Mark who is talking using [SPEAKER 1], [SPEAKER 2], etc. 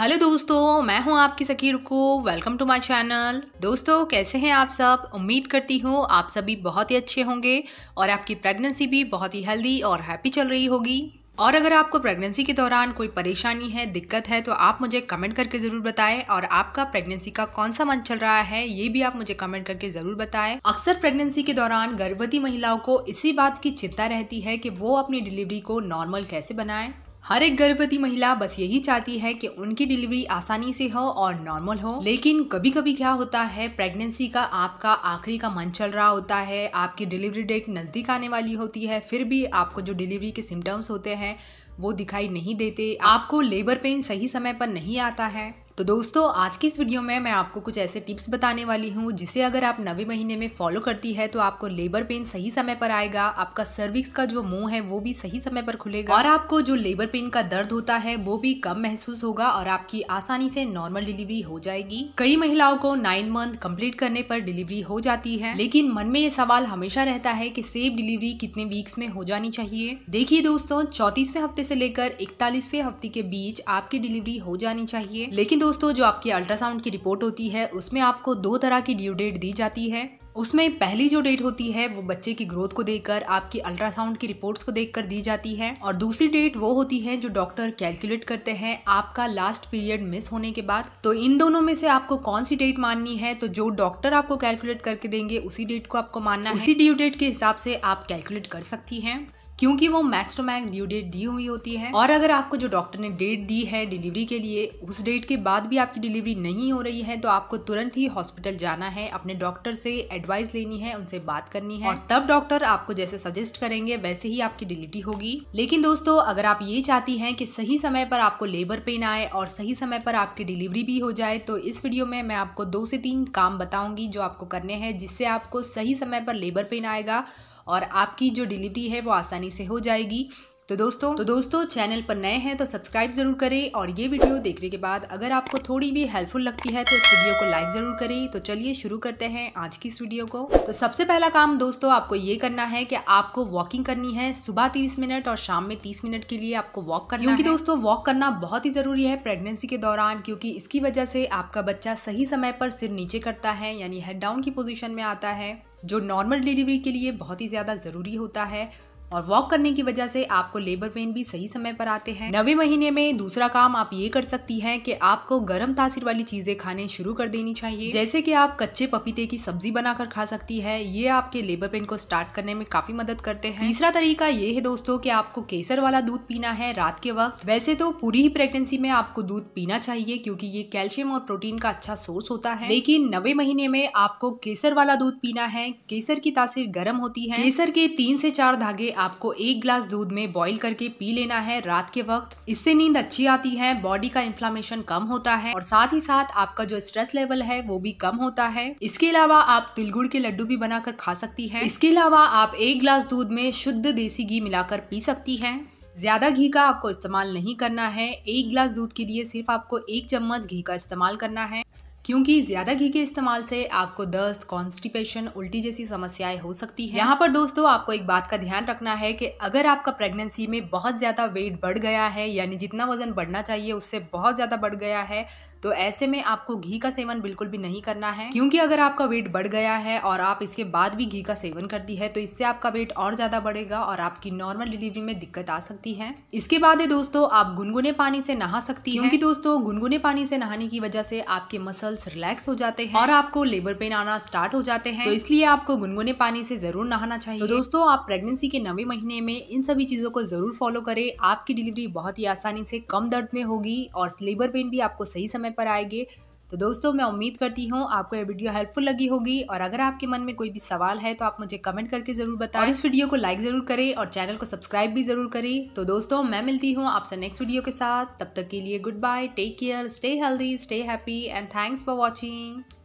[SPEAKER 1] hello दोस्तों मैं हूं आपकी सकीर को वेलकम टू माय चैनल दोस्तों कैसे हैं आप सब उम्मीद करती हूं आप सभी बहुत ही अच्छे होंगे और आपकी प्रेगनेंसी भी बहुत ही हेल्दी और हैप्पी चल रही होगी और अगर आपको प्रेगनेंसी के दौरान कोई परेशानी है दिक्कत है तो आप मुझे कमेंट करके ज़रूर बताएं और आपका प्रेगनेंसी का कौन सा मन चल रहा है ये भी आप मुझे कमेंट करके ज़रूर बताएं अक्सर प्रेगनेंसी के दौरान गर्भवती महिलाओं को इसी बात की चिंता रहती है कि वो अपनी डिलीवरी को नॉर्मल कैसे बनाएं हर एक गर्भवती महिला बस यही चाहती है कि उनकी डिलीवरी आसानी से हो और नॉर्मल हो लेकिन कभी कभी क्या होता है प्रेगनेंसी का आपका आखिरी का मन चल रहा होता है आपकी डिलीवरी डेट नज़दीक आने वाली होती है फिर भी आपको जो डिलीवरी के सिम्टम्स होते हैं वो दिखाई नहीं देते आपको लेबर पेन सही समय पर नहीं आता है तो दोस्तों आज की इस वीडियो में मैं आपको कुछ ऐसे टिप्स बताने वाली हूँ जिसे अगर आप नवे महीने में फॉलो करती है तो आपको लेबर पेन सही समय पर आएगा आपका सर्विक्स का जो मुंह है वो भी सही समय पर खुलेगा और आपको जो लेबर पेन का दर्द होता है वो भी कम महसूस होगा और आपकी आसानी से नॉर्मल डिलीवरी हो जाएगी कई महिलाओं को नाइन मंथ कम्प्लीट करने पर डिलीवरी हो जाती है लेकिन मन में ये सवाल हमेशा रहता है की सेफ डिलीवरी कितने वीक्स में हो जानी चाहिए देखिए दोस्तों चौतीसवें हफ्ते से लेकर इकतालीसवें हफ्ते के बीच आपकी डिलीवरी हो जानी चाहिए लेकिन दोस्तों जो आपकी अल्ट्रासाउंड की रिपोर्ट होती है उसमें आपको दो तरह की ड्यू डेट दी जाती है उसमें पहली जो डेट होती है वो बच्चे की ग्रोथ को देखकर आपकी अल्ट्रासाउंड की रिपोर्ट्स को देखकर दी जाती है और दूसरी डेट वो होती है जो डॉक्टर कैलकुलेट करते हैं आपका लास्ट पीरियड मिस होने के बाद तो इन दोनों में से आपको कौन सी डेट माननी है तो जो डॉक्टर आपको कैलकुलेट करके देंगे उसी डेट को आपको मानना उसी ड्यू डेट के हिसाब से आप कैलकुलेट कर सकती है क्योंकि वो max to max due date दी हुई होती है और अगर आपको जो डॉक्टर ने डेट दी है डिलीवरी के लिए उस डेट के बाद भी आपकी डिलीवरी नहीं हो रही है तो आपको तुरंत ही हॉस्पिटल जाना है अपने डॉक्टर से एडवाइस लेनी है उनसे बात करनी है और तब डॉक्टर आपको जैसे सजेस्ट करेंगे वैसे ही आपकी डिलीवरी होगी लेकिन दोस्तों अगर आप ये चाहती है कि सही समय पर आपको लेबर पेन आए और सही समय पर आपकी डिलीवरी भी हो जाए तो इस वीडियो में मैं आपको दो से तीन काम बताऊंगी जो आपको करने हैं जिससे आपको सही समय पर लेबर पेन आएगा और आपकी जो डिलीवरी है वो आसानी से हो जाएगी तो दोस्तों तो दोस्तों चैनल पर नए हैं तो सब्सक्राइब ज़रूर करें और ये वीडियो देखने के बाद अगर आपको थोड़ी भी हेल्पफुल लगती है तो इस वीडियो को लाइक ज़रूर करें तो चलिए शुरू करते हैं आज की इस वीडियो को तो सबसे पहला काम दोस्तों आपको ये करना है कि आपको वॉकिंग करनी है सुबह तीस मिनट और शाम में तीस मिनट के लिए आपको वॉक करना क्योंकि दोस्तों वॉक करना बहुत ही ज़रूरी है प्रेगनेंसी के दौरान क्योंकि इसकी वजह से आपका बच्चा सही समय पर सिर नीचे करता है यानी हेड डाउन की पोजिशन में आता है जो नॉर्मल डिलीवरी के लिए बहुत ही ज़्यादा ज़रूरी होता है और वॉक करने की वजह से आपको लेबर पेन भी सही समय पर आते हैं नवे महीने में दूसरा काम आप ये कर सकती हैं कि आपको गर्म तासीर वाली चीजें खाने शुरू कर देनी चाहिए जैसे कि आप कच्चे पपीते की सब्जी बनाकर खा सकती है ये आपके लेबर पेन को स्टार्ट करने में काफी मदद करते हैं तीसरा तरीका ये है दोस्तों की आपको केसर वाला दूध पीना है रात के वक्त वैसे तो पूरी ही प्रेगनेंसी में आपको दूध पीना चाहिए क्योंकि ये कैल्शियम और प्रोटीन का अच्छा सोर्स होता है लेकिन नवे महीने में आपको केसर वाला दूध पीना है केसर की तासीर गर्म होती है केसर के तीन से चार धागे आप आपको एक ग्लास दूध में बॉईल करके पी लेना है रात के वक्त इससे नींद अच्छी आती है बॉडी का इन्फ्लामेशन कम होता है और साथ ही साथ आपका जो स्ट्रेस लेवल है वो भी कम होता है इसके अलावा आप तिलगुड़ के लड्डू भी बनाकर खा सकती है इसके अलावा आप एक ग्लास दूध में शुद्ध देसी घी मिलाकर पी सकती है ज़्यादा घी का आपको इस्तेमाल नहीं करना है एक ग्लास दूध के लिए सिर्फ आपको एक चम्मच घी का इस्तेमाल करना है क्योंकि ज़्यादा घी के इस्तेमाल से आपको दस्त कॉन्स्टिपेशन उल्टी जैसी समस्याएं हो सकती है यहाँ पर दोस्तों आपको एक बात का ध्यान रखना है कि अगर आपका प्रेगनेंसी में बहुत ज़्यादा वेट बढ़ गया है यानी जितना वजन बढ़ना चाहिए उससे बहुत ज़्यादा बढ़ गया है तो ऐसे में आपको घी का सेवन बिल्कुल भी नहीं करना है क्योंकि अगर आपका वेट बढ़ गया है और आप इसके बाद भी घी का सेवन करती है तो इससे आपका वेट और ज़्यादा बढ़ेगा और आपकी नॉर्मल डिलीवरी में दिक्कत आ सकती है इसके बाद दोस्तों आप गुनगुने पानी से नहा सकती है क्योंकि दोस्तों गुनगुने पानी से नहाने की वजह से आपके मसल मसल्स रिलैक्स हो जाते हैं और आपको लेबर पेन आना स्टार्ट हो जाते हैं तो इसलिए आपको गुनगुने पानी से जरूर नहाना चाहिए तो दोस्तों आप प्रेगनेंसी के नवे महीने में इन सभी चीजों को जरूर फॉलो करें आपकी डिलीवरी बहुत ही आसानी से कम दर्द में होगी और लेबर पेन भी आपको सही समय पर आएंगे तो दोस्तों मैं उम्मीद करती हूँ आपको ये वीडियो हेल्पफुल लगी होगी और अगर आपके मन में कोई भी सवाल है तो आप मुझे कमेंट करके ज़रूर बताएं और इस वीडियो को लाइक ज़रूर करें और चैनल को सब्सक्राइब भी ज़रूर करें तो दोस्तों मैं मिलती हूँ आपसे नेक्स्ट वीडियो के साथ तब तक के लिए good bye take care stay healthy stay happy and thanks for watching